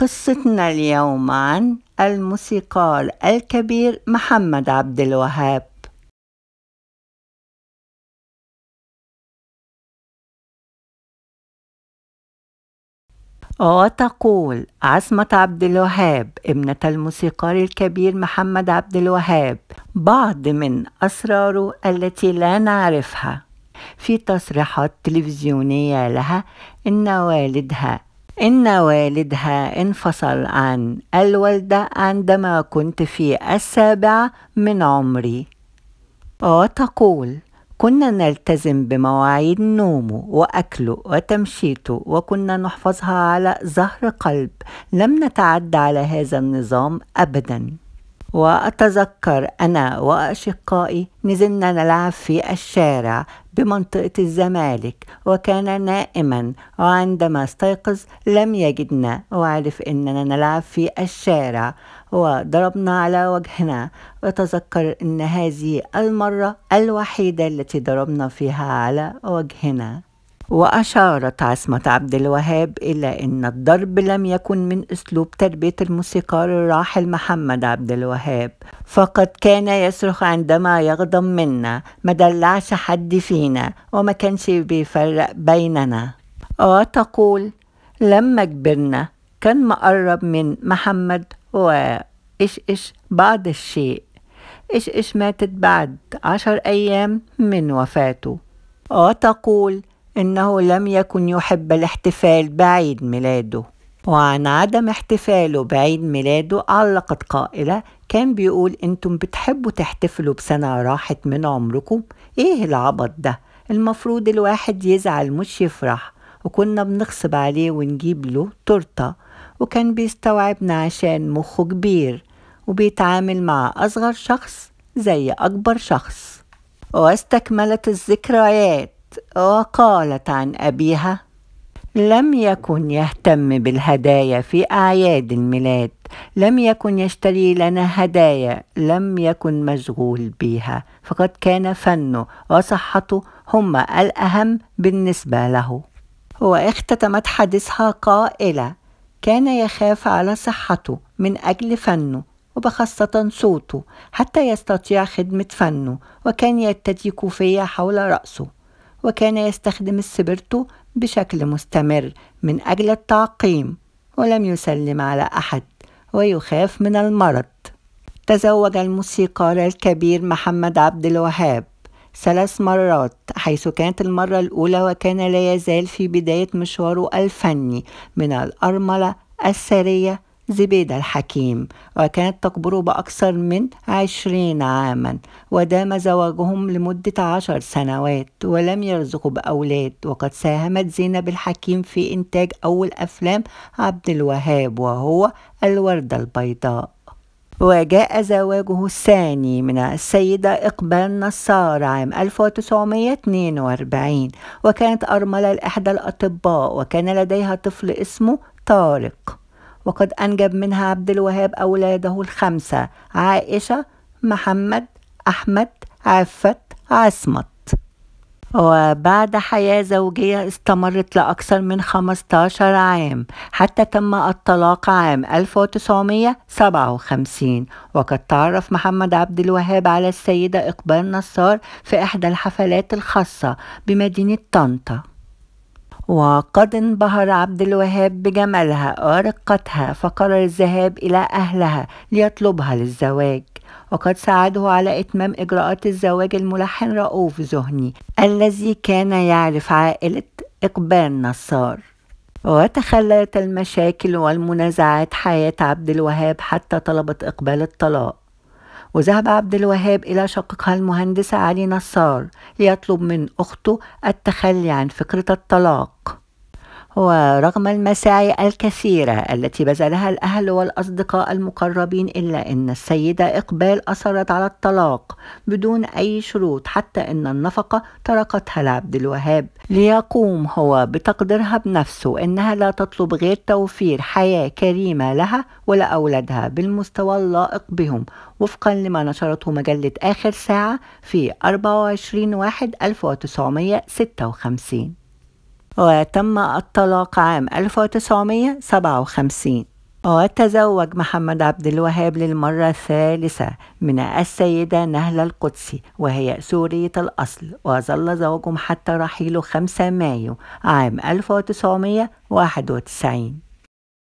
قصتنا اليوم عن الموسيقار الكبير محمد عبد الوهاب وتقول عصمة عبد الوهاب ابنة الموسيقار الكبير محمد عبد الوهاب بعض من أسراره التي لا نعرفها في تصريحات تلفزيونية لها إن والدها إن والدها انفصل عن الوالدة عندما كنت في السابعة من عمري وتقول كنا نلتزم بمواعيد نومه وأكله وتمشيته وكنا نحفظها على ظهر قلب لم نتعد على هذا النظام أبدا وأتذكر أنا وأشقائي نزلنا نلعب في الشارع بمنطقة الزمالك وكان نائما وعندما استيقظ لم يجدنا وعرف أننا نلعب في الشارع وضربنا على وجهنا وتذكر أن هذه المرة الوحيدة التي ضربنا فيها على وجهنا وأشارت عصمة عبد الوهاب إلى أن الضرب لم يكن من أسلوب تربية الموسيقار الراحل محمد عبد الوهاب فقد كان يصرخ عندما يغضب منا ما دلعش حد فينا وما كانش بيفرق بيننا وتقول آه، لما كبرنا كان مقرب من محمد وإش إش بعض الشيء إش إش ماتت بعد عشر أيام من وفاته وتقول آه، إنه لم يكن يحب الاحتفال بعيد ميلاده وعن عدم احتفاله بعيد ميلاده علقت قائلة كان بيقول انتم بتحبوا تحتفلوا بسنة راحت من عمركم ايه العبط ده المفروض الواحد يزعل مش يفرح وكنا بنغصب عليه ونجيب له تورتة وكان بيستوعبنا عشان مخه كبير وبيتعامل مع أصغر شخص زي أكبر شخص واستكملت الذكريات وقالت عن أبيها لم يكن يهتم بالهدايا في أعياد الميلاد لم يكن يشتري لنا هدايا لم يكن مشغول بها فقد كان فنه وصحته هما الأهم بالنسبة له واختتمت حديثها قائلة كان يخاف على صحته من أجل فنه وبخاصة صوته حتى يستطيع خدمة فنه وكان يتدي كوفية حول رأسه وكان يستخدم السبرتو بشكل مستمر من أجل التعقيم ولم يسلم على أحد ويخاف من المرض تزوج الموسيقار الكبير محمد عبد الوهاب ثلاث مرات حيث كانت المرة الأولى وكان لا يزال في بداية مشواره الفني من الأرملة السرية زبيدة الحكيم وكانت تقبره بأكثر من عشرين عاما ودام زواجهم لمدة عشر سنوات ولم يرزقوا بأولاد وقد ساهمت زينب الحكيم في إنتاج أول أفلام عبد الوهاب وهو الوردة البيضاء وجاء زواجه الثاني من السيدة إقبال نصار عام 1942 وكانت أرملة لإحدى الأطباء وكان لديها طفل اسمه طارق وقد أنجب منها عبد الوهاب أولاده الخمسة عائشة محمد أحمد عفت عصمت وبعد حياة زوجية استمرت لأكثر من 15 عام حتى تم الطلاق عام 1957 وقد تعرف محمد عبد الوهاب على السيدة إقبال نصار في إحدى الحفلات الخاصة بمدينة طنطا وقد انبهر عبد الوهاب بجمالها ورقتها فقرر الذهاب إلى أهلها ليطلبها للزواج وقد ساعده على إتمام إجراءات الزواج الملحن رؤوف زهني الذي كان يعرف عائلة إقبال نصار وتخلت المشاكل والمنازعات حياة عبد الوهاب حتى طلبت إقبال الطلاق وذهب عبد الوهاب إلى شقيقها المهندسة علي نصار ليطلب من أخته التخلي عن فكرة الطلاق ورغم المساعي الكثيرة التي بذلها الأهل والأصدقاء المقربين إلا أن السيدة إقبال أصرت على الطلاق بدون أي شروط حتى أن النفقة تركتها لعبد الوهاب ليقوم هو بتقديرها بنفسه أنها لا تطلب غير توفير حياة كريمة لها ولأولادها بالمستوى اللائق بهم وفقا لما نشرته مجلة آخر ساعة في 24 واحد 1956 وتم الطلاق عام 1957 وتزوج محمد عبد الوهاب للمرة الثالثة من السيدة نهلة القدسي وهي سورية الأصل وظل زوجهم حتى رحيله 5 مايو عام 1991